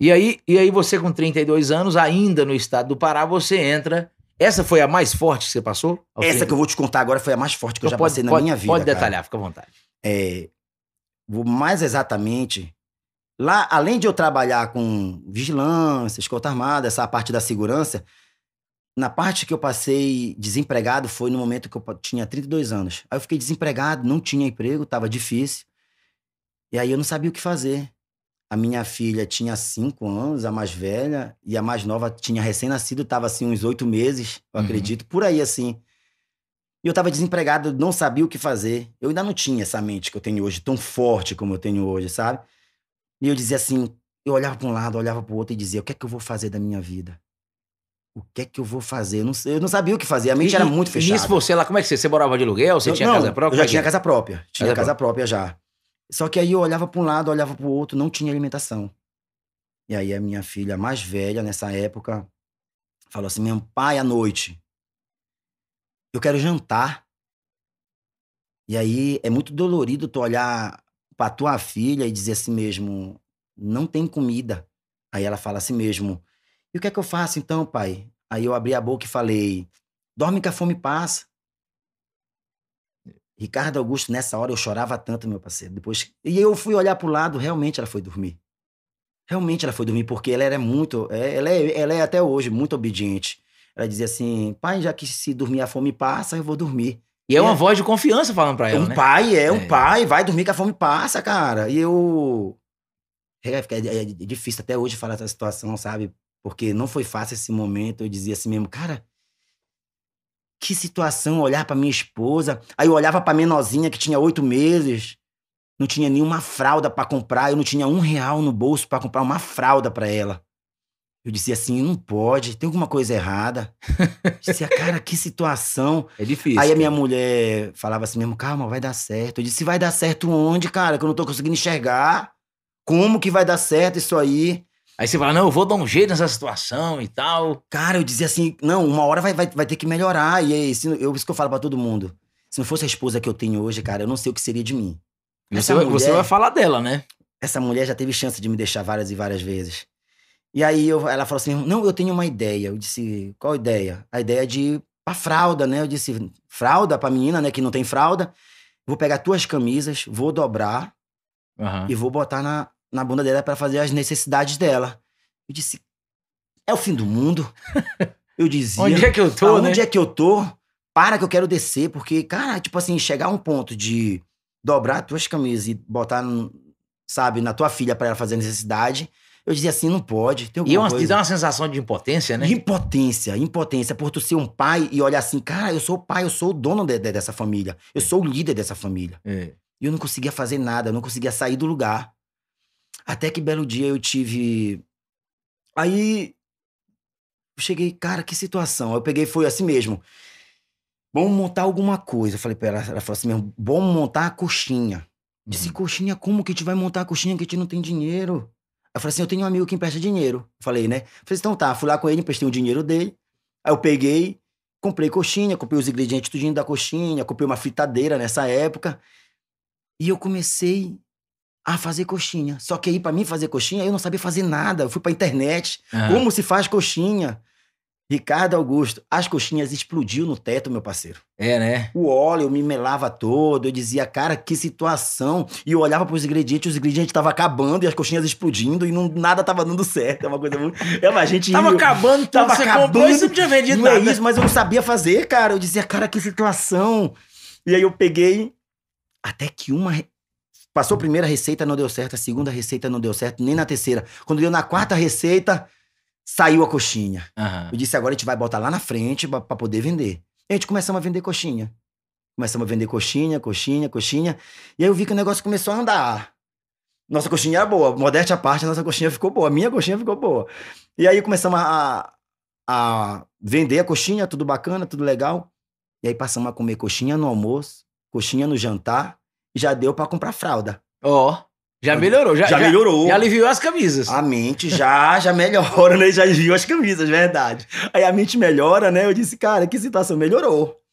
E aí, e aí você com 32 anos, ainda no estado do Pará, você entra. Essa foi a mais forte que você passou? Essa que eu vou te contar agora foi a mais forte que então eu já pode, passei na pode, minha vida. Pode detalhar, cara. fica à vontade. É, mais exatamente, lá, além de eu trabalhar com vigilância, escolta armada, essa parte da segurança, na parte que eu passei desempregado foi no momento que eu tinha 32 anos. Aí eu fiquei desempregado, não tinha emprego, tava difícil. E aí eu não sabia o que fazer. A minha filha tinha cinco anos, a mais velha, e a mais nova tinha recém-nascido, estava assim uns oito meses, eu uhum. acredito, por aí assim. E eu estava desempregado, não sabia o que fazer. Eu ainda não tinha essa mente que eu tenho hoje, tão forte como eu tenho hoje, sabe? E eu dizia assim, eu olhava para um lado, olhava para o outro e dizia, o que é que eu vou fazer da minha vida? o que é que eu vou fazer? Eu não, eu não sabia o que fazer, a mente e, era muito fechada. E isso você lá, como é que você, você morava de aluguel? Você eu, tinha não, casa própria? Eu já tinha casa própria, tinha casa, casa própria. própria já. Só que aí eu olhava para um lado, olhava para o outro, não tinha alimentação. E aí a minha filha mais velha, nessa época, falou assim: meu pai, à noite, eu quero jantar. E aí é muito dolorido tu olhar para tua filha e dizer assim mesmo: não tem comida. Aí ela fala assim mesmo: e o que é que eu faço então, pai? Aí eu abri a boca e falei: dorme que a fome passa. Ricardo Augusto, nessa hora eu chorava tanto, meu parceiro. Depois, e eu fui olhar pro lado, realmente ela foi dormir. Realmente ela foi dormir, porque ela era muito. É, ela é, ela é até hoje muito obediente. Ela dizia assim: pai, já que se dormir a fome passa, eu vou dormir. E é, é uma voz de confiança falando pra ela. Um né? pai, é, é, um pai, vai dormir que a fome passa, cara. E eu. É é, é, é difícil até hoje falar essa situação, sabe? Porque não foi fácil esse momento. Eu dizia assim mesmo, cara, que situação, olhar para minha esposa. Aí eu olhava para menorzinha que tinha oito meses, não tinha nenhuma fralda para comprar, eu não tinha um real no bolso para comprar uma fralda para ela. Eu dizia assim, não pode, tem alguma coisa errada. Eu dizia, cara, que situação. É difícil. Aí a minha mulher falava assim mesmo, calma, vai dar certo. Eu disse, vai dar certo onde, cara? Que eu não tô conseguindo enxergar. Como que vai dar certo isso aí? Aí você fala, não, eu vou dar um jeito nessa situação e tal. Cara, eu dizia assim, não, uma hora vai, vai, vai ter que melhorar. E é isso, eu, isso que eu falo para todo mundo. Se não fosse a esposa que eu tenho hoje, cara, eu não sei o que seria de mim. Você, mulher, você vai falar dela, né? Essa mulher já teve chance de me deixar várias e várias vezes. E aí eu, ela falou assim, não, eu tenho uma ideia. Eu disse, qual ideia? A ideia de pra fralda, né? Eu disse, fralda pra menina, né, que não tem fralda. Vou pegar tuas camisas, vou dobrar uhum. e vou botar na, na bunda dela para fazer as necessidades dela. Eu disse, é o fim do mundo. Eu dizia. onde é que eu tô? Né? Onde né? é que eu tô? Para que eu quero descer, porque, cara, tipo assim, chegar a um ponto de dobrar tuas camisas e botar, sabe, na tua filha para ela fazer necessidade. Eu dizia assim, não pode. Tem e é uma, coisa. dá uma sensação de impotência, né? Impotência, impotência. Por tu ser um pai e olhar assim, cara, eu sou o pai, eu sou o dono de, de, dessa família. Eu é. sou o líder dessa família. É. E eu não conseguia fazer nada, eu não conseguia sair do lugar. Até que belo dia eu tive. Aí. Eu cheguei, cara, que situação. Eu peguei, foi assim mesmo. Vamos montar alguma coisa. Eu falei pra ela, ela falou assim mesmo: vamos montar a coxinha. Uhum. Disse, coxinha, como que a gente vai montar a coxinha que a gente não tem dinheiro? Eu falei assim: eu tenho um amigo que empresta dinheiro. Falei, né? Eu Falei, assim, então tá, fui lá com ele, emprestei o dinheiro dele. Aí eu peguei, comprei coxinha, comprei os ingredientes tudinho da coxinha, comprei uma fritadeira nessa época. E eu comecei a ah, fazer coxinha. Só que aí, para mim fazer coxinha, eu não sabia fazer nada. Eu fui pra internet. Como se faz coxinha? Ricardo Augusto, as coxinhas explodiu no teto, meu parceiro. É, né? O óleo eu me melava todo, eu dizia, cara, que situação. E eu olhava para os ingredientes, os ingredientes estavam acabando e as coxinhas explodindo e não, nada tava dando certo. É uma coisa muito. É uma gente. tava acabando, então tava você acabando. comprou e você não tinha vendido não é nada. É isso, mas eu não sabia fazer, cara. Eu dizia, cara, que situação. E aí eu peguei. Até que uma Passou a primeira receita, não deu certo. A segunda receita não deu certo, nem na terceira. Quando deu na quarta receita, saiu a coxinha. Uhum. Eu disse, agora a gente vai botar lá na frente para poder vender. E a gente começamos a vender coxinha. Começamos a vender coxinha, coxinha, coxinha. E aí eu vi que o negócio começou a andar. Nossa coxinha era boa. Modéstia à parte, a nossa coxinha ficou boa. A minha coxinha ficou boa. E aí começamos a, a vender a coxinha, tudo bacana, tudo legal. E aí passamos a comer coxinha no almoço, coxinha no jantar já deu para comprar fralda. Ó. Oh, já melhorou, já, já, já Já aliviou as camisas. A mente já já melhora, né? Já aliviou as camisas, verdade. Aí a mente melhora, né? Eu disse, cara, que situação melhorou.